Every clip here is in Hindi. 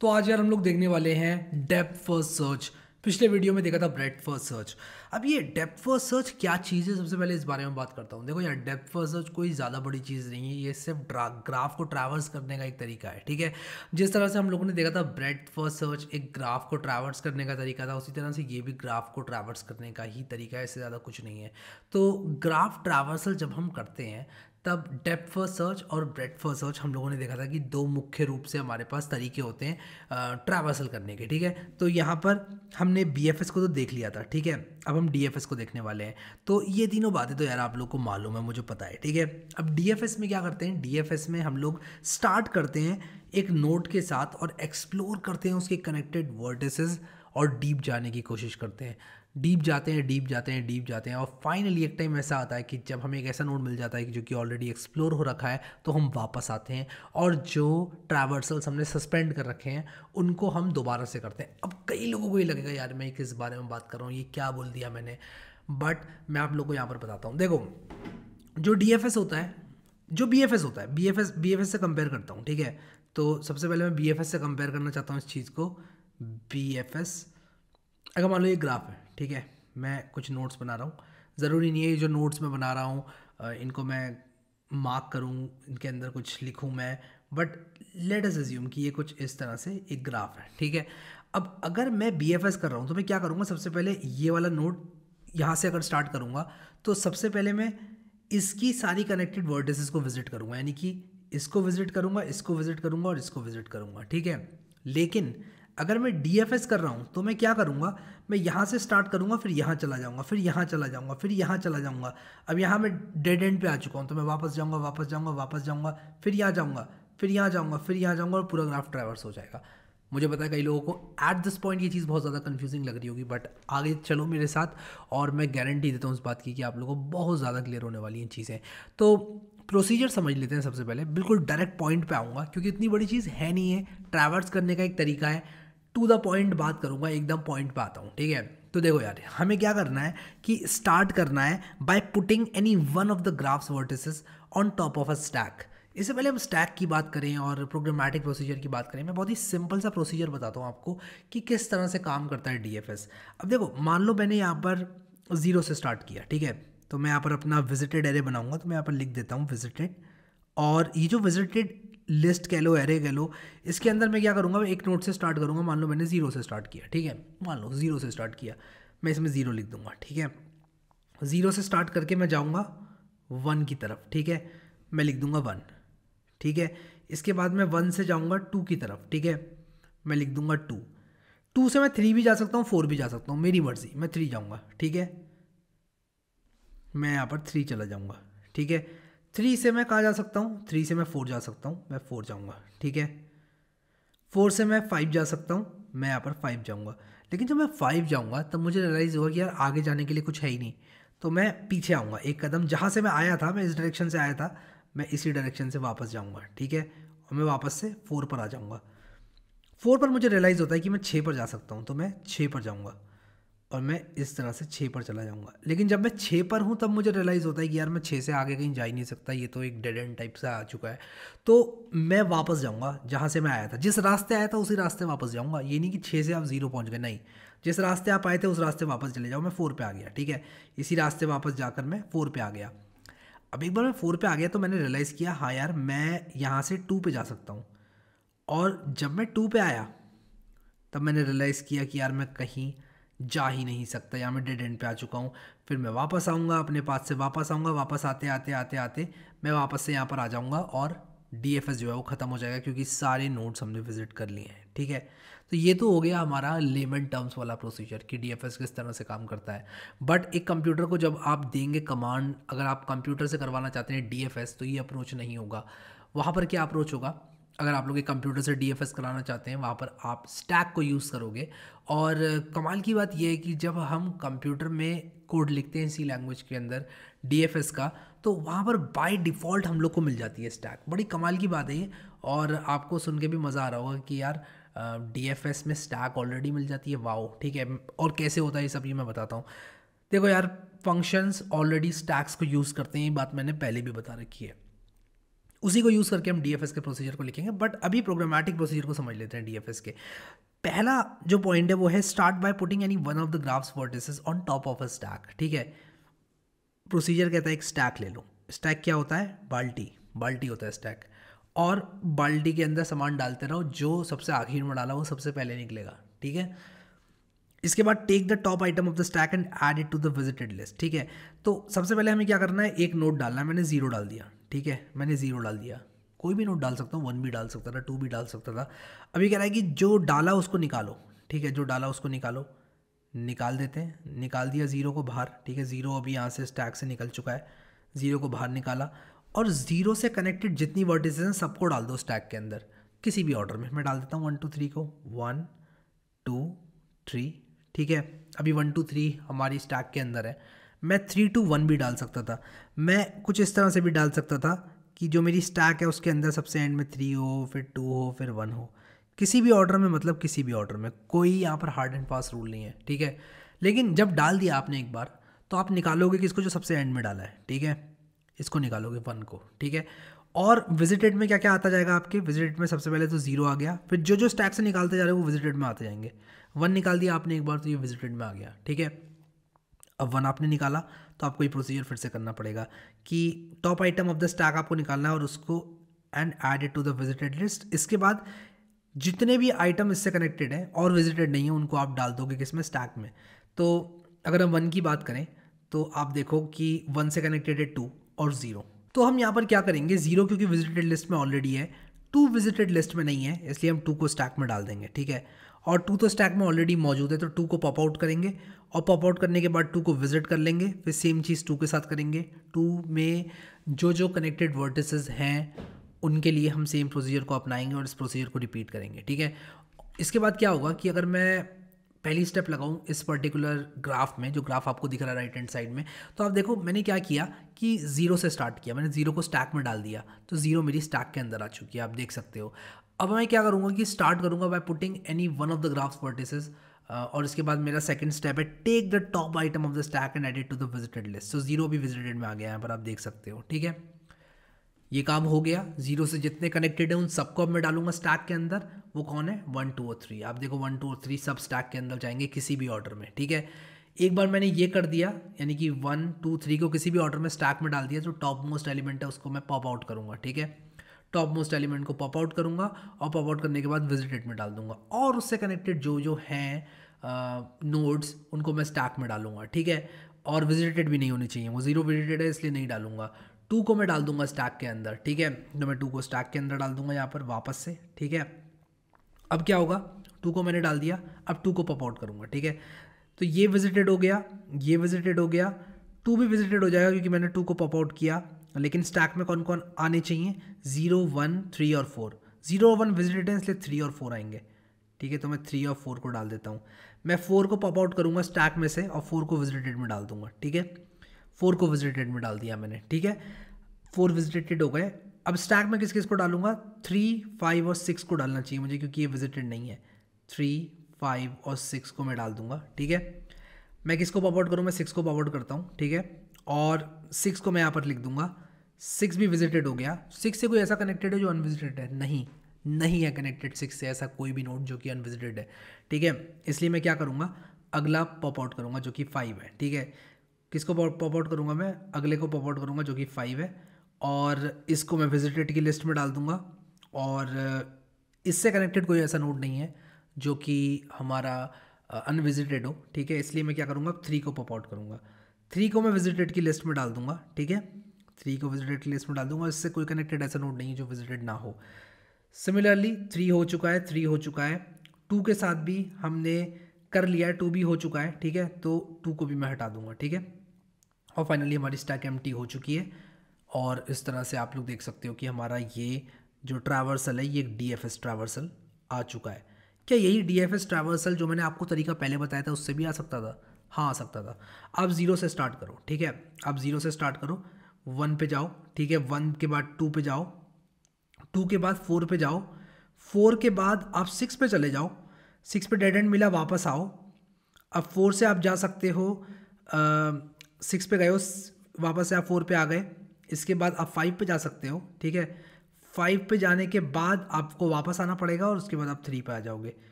तो आज यार हम लोग देखने वाले हैं डेप फर्स्ट सर्च पिछले वीडियो में देखा था ब्रेड फर्स्ट सर्च अब ये डेप फर्स्ट सर्च क्या चीज़ है सबसे पहले इस बारे में बात करता हूँ देखो यार डेप फर्स्ट सर्च कोई ज़्यादा बड़ी चीज़ नहीं है ये सिर्फ ग्राफ को ट्रैवर्स करने का एक तरीका है ठीक है जिस तरह से हम लोगों ने देखा था ब्रेड फर्स्ट सर्च एक ग्राफ को ट्रैवर्स करने का तरीका था उसी तरह से ये भी ग्राफ को ट्रैवर्स करने का ही तरीका है इससे ज़्यादा कुछ नहीं है तो ग्राफ ट्रैवर्सल जब हम करते हैं तब डेप फॉर सर्च और ब्रेड फर सर्च हम लोगों ने देखा था कि दो मुख्य रूप से हमारे पास तरीके होते हैं ट्रैवर्सल करने के ठीक है तो यहाँ पर हमने बी को तो देख लिया था ठीक है अब हम डी को देखने वाले हैं तो ये तीनों बातें तो यार आप लोग को मालूम है मुझे पता है ठीक है अब डी में क्या करते हैं डी में हम लोग स्टार्ट करते हैं एक नोट के साथ और एक्सप्लोर करते हैं उसके कनेक्टेड वर्टिसज और डीप जाने की कोशिश करते हैं डीप जाते हैं डीप जाते हैं डीप जाते हैं और फाइनली एक टाइम ऐसा आता है कि जब हमें एक ऐसा नोड मिल जाता है कि जो कि ऑलरेडी एक्सप्लोर हो रखा है तो हम वापस आते हैं और जो ट्रैवर्सल्स हमने सस्पेंड कर रखे हैं उनको हम दोबारा से करते हैं अब कई लोगों को ये लगेगा यार मैं किस बारे में बात कर रहा हूँ ये क्या बोल दिया मैंने बट मैं आप लोग को यहाँ पर बताता हूँ देखो जो डी होता है जो बी होता है बी एफ से कंपेयर करता हूँ ठीक है तो सबसे पहले मैं बी से कंपेयर करना चाहता हूँ इस चीज़ को बी अगर मान लो ये ग्राफ है ठीक है मैं कुछ नोट्स बना रहा हूँ ज़रूरी नहीं है जो नोट्स मैं बना रहा हूँ इनको मैं मार्क करूँ इनके अंदर कुछ लिखूँ मैं बट लेट अस एज्यूम कि ये कुछ इस तरह से एक ग्राफ है ठीक है अब अगर मैं बी एफ एस कर रहा हूँ तो मैं क्या करूँगा सबसे पहले ये वाला नोट यहाँ से अगर स्टार्ट करूँगा तो सबसे पहले मैं इसकी सारी कनेक्टेड वर्टिसेस को विजिट करूँगा यानी कि इसको विजिट करूँगा इसको विजिट करूँगा और इसको विजिट करूँगा ठीक है लेकिन अगर मैं डी कर रहा हूँ तो मैं क्या करूँगा मैं यहाँ से स्टार्ट करूँगा फिर यहाँ चला जाऊँगा फिर यहाँ चला जाऊँगा फिर यहाँ चला जाऊँगा अब यहाँ मैं डेड एंड पे आ चुका हूँ तो मैं वापस जाऊँगा वापस जाऊँगा वापस जाऊँगा फिर यहाँ जाऊँगा फिर यहाँ जाऊँगा फिर यहाँ जाऊँगा और पूरा ग्राफ ट्रैवर्स हो जाएगा मुझे पता है कई लोगों को एट दिस पॉइंट ये चीज़ बहुत ज़्यादा कन्फ्यूजिंग लग रही होगी बट आगे चलो मेरे साथ और मैं गारंटी देता हूँ उस बात की कि आप लोगों को बहुत ज़्यादा क्लियर होने वाली हैं चीज़ें तो प्रोसीजर समझ लेते हैं सबसे पहले बिल्कुल डायरेक्ट पॉइंट पे आऊँगा क्योंकि इतनी बड़ी चीज़ है नहीं है ट्रैवर्स करने का एक तरीका है टू द पॉइंट बात करूँगा एकदम पॉइंट पे आता हूँ ठीक है तो देखो यार हमें क्या करना है कि स्टार्ट करना है by putting any one of the graphs vertices on top of a stack इससे पहले हम स्टैक की बात करें और प्रोग्रामेटिक प्रोसीजर की बात करें मैं बहुत ही सिंपल सा प्रोसीजर बताता हूँ आपको कि किस तरह से काम करता है डीएफएस अब देखो मान लो मैंने यहाँ पर ज़ीरो से स्टार्ट किया ठीक है तो मैं यहाँ पर अपना विजिटेड एरे बनाऊँगा तो मैं यहाँ पर लिख देता हूँ विजिटेड और ये जो विजिटेड लिस्ट कह लो एरे कह लो इसके अंदर मैं क्या करूँगा मैं एक नोट से स्टार्ट करूँगा मान लो मैंने ज़ीरो से स्टार्ट किया ठीक है मान लो ज़ीरो से स्टार्ट किया मैं इसमें ज़ीरो लिख दूँगा ठीक है ज़ीरो से स्टार्ट करके मैं जाऊँगा वन की तरफ ठीक है मैं लिख दूँगा वन ठीक है इसके बाद मैं वन से जाऊँगा टू की तरफ ठीक है मैं लिख दूँगा टू टू से मैं थ्री भी जा सकता हूँ फोर भी जा सकता हूँ मेरी मर्ज़ी मैं थ्री जाऊँगा ठीक है मैं यहाँ पर थ्री चला जाऊँगा ठीक है थ्री से मैं कहाँ जा सकता हूँ थ्री से मैं फोर जा सकता हूँ मैं फोर जाऊँगा ठीक है फोर से मैं फाइव जा सकता हूँ मैं यहाँ पर फाइव जाऊँगा लेकिन जब मैं फाइव जाऊँगा तब मुझे रियलाइज़ होगा कि यार आगे जाने के लिए कुछ है ही नहीं तो मैं पीछे आऊँगा एक कदम जहाँ से मैं आया था मैं इस डायरेक्शन से आया था मैं इसी डायरेक्शन से वापस जाऊँगा ठीक है और मैं वापस से फोर पर आ जाऊँगा फोर पर मुझे रियलाइज़ होता है कि मैं छः पर जा सकता हूँ तो मैं छः पर जाऊँगा और मैं इस तरह से छः पर चला जाऊँगा लेकिन जब मैं छः पर हूँ तब मुझे रियलाइज़ होता है कि यार मैं छः से आगे कहीं जा ही नहीं सकता ये तो एक डेड एंड टाइप से आ चुका है तो मैं वापस जाऊँगा जहाँ से मैं आया था जिस रास्ते आया था उसी रास्ते वापस जाऊँगा ये नहीं कि छः से आप ज़ीरो पहुँच गए नहीं जिस रास्ते आप आए थे उस रास्ते वापस चले जाओ मैं फ़ोर पर आ गया ठीक है इसी रास्ते वापस जाकर मैं फ़ोर पर आ गया अब एक बार मैं फ़ोर पर आ गया तो मैंने रियलाइज़ किया हाँ यार मैं यहाँ से टू पर जा सकता हूँ और जब मैं टू पर आया तब मैंने रियलाइज़ किया कि यार मैं कहीं जा ही नहीं सकता या मैं डेड एंड पे आ चुका हूँ फिर मैं वापस आऊँगा अपने पास से वापस आऊँगा वापस आते आते आते आते मैं वापस से यहाँ पर आ जाऊँगा और डी जो है वो ख़त्म हो जाएगा क्योंकि सारे नोट्स हमने विजिट कर लिए हैं ठीक है तो ये तो हो गया हमारा लेमन टर्म्स वाला प्रोसीजर कि डी किस तरह से काम करता है बट एक कंप्यूटर को जब आप देंगे कमांड अगर आप कंप्यूटर से करवाना चाहते हैं डी तो ये अप्रोच नहीं होगा वहाँ पर क्या अप्रोच होगा अगर आप लोग एक कंप्यूटर से डी कराना चाहते हैं वहाँ पर आप स्टैक को यूज़ करोगे और कमाल की बात यह है कि जब हम कंप्यूटर में कोड लिखते हैं सी लैंग्वेज के अंदर डी का तो वहाँ पर बाय डिफ़ॉल्ट हम लोग को मिल जाती है स्टैक बड़ी कमाल की बात है ये और आपको सुन के भी मज़ा आ रहा होगा कि यार डी uh, में स्टैक ऑलरेडी मिल जाती है वाओ ठीक है और कैसे होता है ये सब ये मैं बताता हूँ देखो यार फंक्शंस ऑलरेडी स्टैक्स को यूज़ करते हैं ये बात मैंने पहले भी बता रखी है उसी को यूज़ करके हम डी के प्रोसीजर को लिखेंगे बट अभी प्रोग्रामेटिक प्रोसीजर को समझ लेते हैं डी के पहला जो पॉइंट है वो है start by putting any one of the graphs vertices on top of a stack ठीक है प्रोसीजर कहता है एक स्टैक ले लो स्टैक क्या होता है बाल्टी बाल्टी होता है स्टैक और बाल्टी के अंदर सामान डालते रहो जो सबसे आखिर में डाला वो सबसे पहले निकलेगा ठीक है इसके बाद take the top item of the stack and add it to the visited list ठीक है तो सबसे पहले हमें क्या करना है एक नोट डालना है मैंने जीरो डाल दिया ठीक है मैंने ज़ीरो डाल दिया कोई भी नोट डाल सकता हूँ वन भी डाल सकता था टू भी डाल सकता था अभी कह रहा है कि जो डाला उसको निकालो ठीक है जो डाला उसको निकालो निकाल देते हैं निकाल दिया ज़ीरो को बाहर ठीक है ज़ीरो अभी यहाँ से स्टैक से निकल चुका है ज़ीरो को बाहर निकाला और ज़ीरो से कनेक्टेड जितनी वर्टिसेज हैं सबको डाल दो स्टैक के अंदर किसी भी ऑर्डर में मैं डाल देता हूँ वन टू थ्री को वन टू थ्री ठीक है अभी वन टू थ्री हमारी स्टैक के अंदर है मैं थ्री टू वन भी डाल सकता था मैं कुछ इस तरह से भी डाल सकता था कि जो मेरी स्टैक है उसके अंदर सबसे एंड में थ्री हो फिर टू हो फिर वन हो किसी भी ऑर्डर में मतलब किसी भी ऑर्डर में कोई यहाँ पर हार्ड एंड फास्ट रूल नहीं है ठीक है लेकिन जब डाल दिया आपने एक बार तो आप निकालोगे कि इसको जो सबसे एंड में डाला है ठीक है इसको निकालोगे वन को ठीक है और विजिटेड में क्या क्या आता जाएगा आपके विजिटेड में सबसे पहले तो जीरो आ गया फिर जो जो स्टैक से निकालते जा रहे हो वो विजिटेड में आते जाएंगे वन निकाल दिया आपने एक बार तो ये विजिटेड में आ गया ठीक है अब वन आपने निकाला तो आपको ये प्रोसीजर फिर से करना पड़ेगा कि top item of the stack आपको निकालना है और उसको and add it to the visited list इसके बाद जितने भी आइटम इससे कनेक्टेड हैं और विजिटेड नहीं है उनको आप डाल दोगे किस में स्टैक में तो अगर हम वन की बात करें तो आप देखो कि वन से कनेक्टेड है टू और ज़ीरो तो हम यहाँ पर क्या करेंगे ज़ीरो क्योंकि विजिटेड लिस्ट में ऑलरेडी है टू विजिटेड लिस्ट में नहीं है इसलिए हम टू को स्टैक में डाल देंगे ठीक है और टू तो स्टैक में ऑलरेडी मौजूद है तो टू को पॉप आउट करेंगे और पॉप आउट करने के बाद टू को विजिट कर लेंगे फिर सेम चीज़ टू के साथ करेंगे टू में जो जो कनेक्टेड वर्टिस हैं उनके लिए हम सेम प्रोसीजर को अपनाएंगे और इस प्रोसीजर को रिपीट करेंगे ठीक है इसके बाद क्या होगा कि अगर मैं पहली स्टेप लगाऊं इस पर्टिकुलर ग्राफ में जो ग्राफ आपको दिख रहा है राइट हैंड साइड में तो आप देखो मैंने क्या किया कि ज़ीरो से स्टार्ट किया मैंने ज़ीरो को स्टैक में डाल दिया तो ज़ीरो मेरी स्टैक के अंदर आ चुकी है आप देख सकते हो अब मैं क्या करूँगा कि स्टार्ट करूँगा by putting any one of the graphs vertices और इसके बाद मेरा सेकंड स्टेप है take the top item of the stack and add it to the visited list so zero भी विजिटेड में आ गया है पर आप देख सकते हो ठीक है ये काम हो गया जीरो से जितने कनेक्टेड हैं उन सबको अब मैं डालूंगा स्टैक के अंदर वो कौन है वन टू और थ्री आप देखो वन टू और थ्री सब स्टैक के अंदर जाएंगे किसी भी ऑर्डर में ठीक है एक बार मैंने ये कर दिया यानी कि वन टू थ्री को किसी भी ऑर्डर में स्टैक में डाल दिया जो टॉप मोस्ट एलिमेंट है उसको मैं पॉप आउट करूँगा ठीक है टॉप मोस्ट एलिमेंट को पॉप आउट करूँगा और पॉप आउट करने के बाद विजिटेड में डाल दूंगा और उससे कनेक्टेड जो जो हैं नोड्स उनको मैं स्टैक में डालूंगा ठीक है और विजिटेड भी नहीं होनी चाहिए वो जीरो विजिटेड है इसलिए नहीं डालूंगा टू को मैं डाल दूंगा स्टैक के अंदर ठीक है तो मैं टू को स्टैक के अंदर डाल दूंगा यहाँ पर वापस से ठीक है अब क्या होगा टू को मैंने डाल दिया अब टू को पॉप आउट करूँगा ठीक है तो ये विजिटेड हो गया ये विजिटेड हो गया टू भी विजिटेड हो जाएगा क्योंकि मैंने टू को पॉप आउट किया लेकिन स्टैक में कौन कौन आने चाहिए ज़ीरो वन थ्री और फोर ज़ीरो और वन विजिटेड है इसलिए थ्री और फोर आएंगे ठीक है तो मैं थ्री और फोर को डाल देता हूँ मैं फोर को पॉप आउट करूँगा स्टैक में से और फोर को विजिटेड में डाल दूंगा ठीक है फोर को विजिटेड में डाल दिया मैंने ठीक है फोर विजिटेड हो गए अब स्टैक में किस किस को डालूंगा थ्री फाइव और सिक्स को डालना चाहिए मुझे क्योंकि ये विजिटेड नहीं है थ्री फाइव और सिक्स को मैं डाल दूंगा ठीक है मैं किसको पॉप आउट करूँ मैं सिक्स को पॉप आउट करता हूँ ठीक है और सिक्स को मैं यहाँ पर लिख दूंगा सिक्स भी विजिटेड हो गया सिक्स से कोई ऐसा कनेक्टेड है जो अनविजिटेड है नहीं नहीं है कनेक्टेड सिक्स से ऐसा कोई भी नोट जो कि अनविजिटेड है ठीक है इसलिए मैं क्या करूँगा अगला पॉप आउट करूँगा जो कि फाइव है ठीक है किसको पॉप आउट करूँगा मैं अगले को पॉप आउट करूँगा जो कि फाइव है और इसको मैं विजिटेड की लिस्ट में डाल दूँगा और इससे कनेक्टेड कोई ऐसा नोट नहीं है जो कि हमारा अनविजिटेड हो ठीक है इसलिए मैं क्या करूँगा थ्री को पॉप आउट करूँगा थ्री को मैं विजिटेड की लिस्ट में डाल दूंगा ठीक है थ्री को विजिटेड की लिस्ट में डाल दूंगा इससे कोई कनेक्टेड ऐसा नोड नहीं है जो विजिटेड ना हो सिमिलरली थ्री हो चुका है थ्री हो चुका है टू के साथ भी हमने कर लिया है टू भी हो चुका है ठीक है तो टू को भी मैं हटा दूंगा ठीक है और फाइनली हमारी स्टैक एम हो चुकी है और इस तरह से आप लोग देख सकते हो कि हमारा ये जो ट्रैवर्सल है ये एक डी एफ ट्रैवर्सल आ चुका है क्या यही डी एफ एस ट्रैवर्सल जो मैंने आपको तरीका पहले बताया था उससे भी आ सकता था हाँ आ सकता था आप ज़ीरो से स्टार्ट करो ठीक है आप ज़ीरो से स्टार्ट करो वन पे जाओ ठीक है वन के बाद टू पे जाओ टू के बाद फोर पे जाओ फोर के बाद आप सिक्स पे चले जाओ सिक्स पे डेड एंड मिला वापस आओ अब फोर से आप जा सकते हो सिक्स पे गए हो वापस से आप फोर पे आ गए इसके बाद आप फाइव पे जा सकते हो ठीक है फाइव पे जाने के बाद आपको वापस आना पड़ेगा और उसके बाद आप थ्री पे आ जाओगे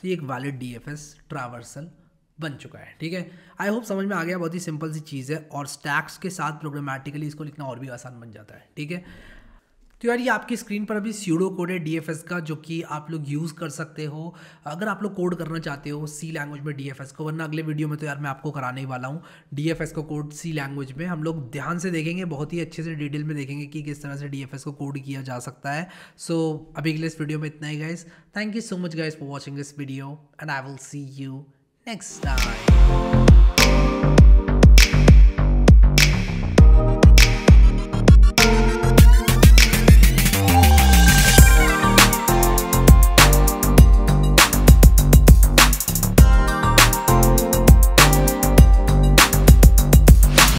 तो ये एक valid D F S traversal बन चुका है ठीक है आई होप समझ में आ गया बहुत ही सिंपल सी चीज़ है और स्टैक्स के साथ प्रोग्रामेटिकली इसको लिखना और भी आसान बन जाता है ठीक है तो यार ये आपकी स्क्रीन पर अभी सीडो कोड है डी का जो कि आप लोग यूज़ कर सकते हो अगर आप लोग कोड करना चाहते हो सी लैंग्वेज में डी को वरना अगले वीडियो में तो यार मैं आपको कराने ही वाला हूँ डी को कोड सी लैंग्वेज में हम लोग ध्यान से देखेंगे बहुत ही अच्छे से डिटेल में देखेंगे कि किस तरह से डी को कोड किया जा सकता है सो so, अभी के लिए इस वीडियो में इतना ही guys thank you so much guys for watching this video and I will see you next time